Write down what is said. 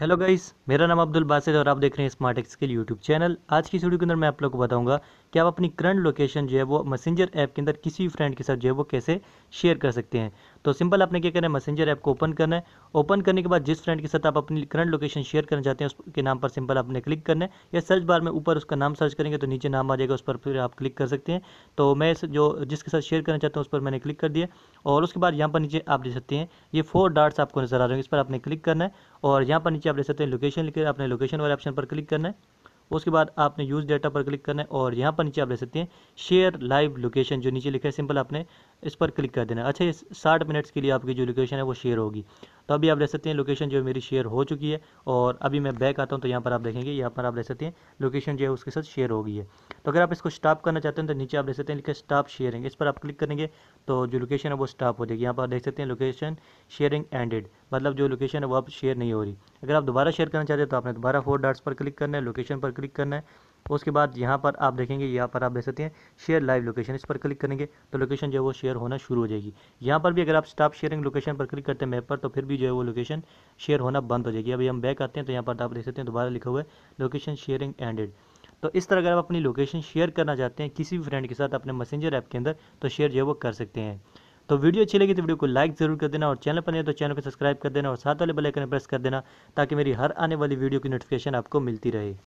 hello guys मेरा नाम अब्दुल बासित और आप देख रहे हैं स्मार्ट एक्सकिल यूट्यूब चैनल आज की वीडियो के अंदर मैं आप लोग को बताऊंगा कि आप अपनी करंट लोकेशन जो है वो मैसेंजर ऐप के अंदर किसी भी फ्रेंड के साथ जो है वो कैसे शेयर कर सकते हैं तो सिंपल आपने क्या करना है मैसेंजर ऐप को ओपन करना है ओपन करने के बाद जिस फ्रेंड के साथ आप अपनी करंट लोकेशन शेयर करना चाहते हैं उसके नाम पर सिंपल आपने क्लिक करना है या सर्च बार में ऊपर उसका नाम सर्च करेंगे तो नीचे नाम आ जाएगा उस पर फिर आप क्लिक कर सकते हैं तो मैं जो जिसके साथ शेयर करना चाहता हूँ उस पर मैंने क्लिक कर दिया और उसके बाद यहाँ पर नीचे आप देख सकते हैं ये फोर डार्ट्स आपको नजर आ रहे हैं इस पर आपने क्लिक करना है और यहाँ पर नीचे आप देख सकते हैं लोकेशन लिखकर अपने लोकेशन वाले ऑप्शन पर क्लिक करना है उसके बाद आपने यूज़ डाटा पर क्लिक करना है और यहाँ पर नीचे आप देख सकते हैं शेयर लाइव लोकेशन जो नीचे लिखा है सिंपल आपने इस पर क्लिक कर देना अच्छा ये साठ मिनट्स के लिए आपकी जो लोकेशन है वो शेयर होगी तो अभी आप देख सकते हैं लोकेशन जो है मेरी शेयर हो चुकी है और अभी मैं बैक आता हूँ तो यहाँ पर आप देखेंगे यहाँ पर आप देख सकते हैं लोकेशन जो है उसके साथ शेयर हो गई है तो अगर आप इसको स्टॉप करना चाहते हैं तो नीचे आप देख सकते हैं लिखा स्टॉप शेयरिंग इस पर आप क्लिक करेंगे तो जो लोकेशन है वो स्टॉप हो जाएगी यहाँ पर देख सकते हैं लोकेशन शेयरिंग एंडेड मतलब जो लोकेशन है वो अब शेयर नहीं हो रही अगर आप दोबारा शेयर करना चाहते हैं तो आपने दोबारा फोर डार्ट्स पर क्लिक करना है लोकेशन पर क्लिक करना है उसके बाद यहाँ पर आप देखेंगे यहाँ पर आप देख सकते हैं शेयर लाइव लोकेशन इस पर क्लिक करेंगे तो लोकेशन जो है वो शेयर होना शुरू हो जाएगी यहाँ पर भी अगर आप स्टॉप शेयरिंग लोकेशन पर क्लिक करते हैं मैप पर तो फिर भी जो है वो लोकेशन शेयर होना बंद हो जाएगी अभी हम बैक आते हैं तो यहाँ पर आप देख सकते हैं दोबारा लिखा हुआ है लोकेशन शेयरिंग एंडेड तो इस तरह अगर आप अपनी लोकेशन शेयर करना चाहते हैं किसी भी फ्रेंड के साथ अपने मैसेंजर ऐप के अंदर तो शेयर जो है वो कर सकते हैं तो वीडियो अच्छी लगी तो वीडियो को लाइक जरूर कर देना और चैनल पर नहीं तो चैनल को सब्सक्राइब कर देना और साथ वाले बेल आइकन प्रेस कर देना ताकि मेरी हर आने वाली वीडियो की नोटिफिकेशन आपको मिलती रहे